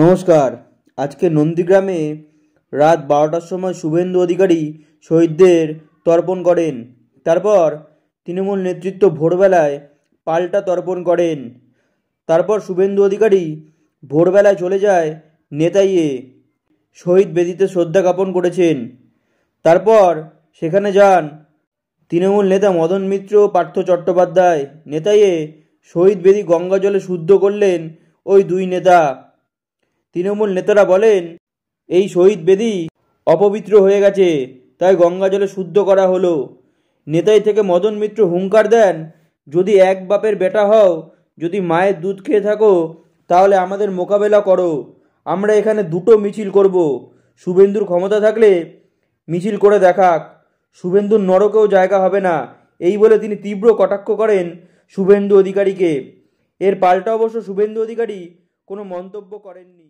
নমস্কার আজকে নন্দীগ্রামে রাত বারোটার সময় শুভেন্দু অধিকারী শহীদদের তর্পণ করেন তারপর তৃণমূল নেতৃত্ব ভোরবেলায় পাল্টা তর্পণ করেন তারপর শুভেন্দু অধিকারী ভোরবেলায় চলে যায় নেতাইয়ে শহীদ বেদিতে শ্রদ্ধা জ্ঞাপন করেছেন তারপর সেখানে যান তৃণমূল নেতা মদন মিত্র পার্থ চট্টোপাধ্যায় নেতাইয়ে শহীদ বেদি গঙ্গা জলে শুদ্ধ করলেন ওই দুই নেতা তৃণমূল নেতারা বলেন এই শহীদ বেদি অপবিত্র হয়ে গেছে তাই গঙ্গা জলে শুদ্ধ করা হলো নেতাই থেকে মদন মিত্র হুঙ্কার দেন যদি এক বাপের বেটা হও যদি মায়ের দুধ খেয়ে থাকো তাহলে আমাদের মোকাবেলা করো আমরা এখানে দুটো মিছিল করব শুভেন্দুর ক্ষমতা থাকলে মিছিল করে দেখাক শুভেন্দুর নরকেও জায়গা হবে না এই বলে তিনি তীব্র কটাক্ষ করেন শুভেন্দু অধিকারীকে এর পাল্টা অবশ্য শুভেন্দু অধিকারী কোনো মন্তব্য করেননি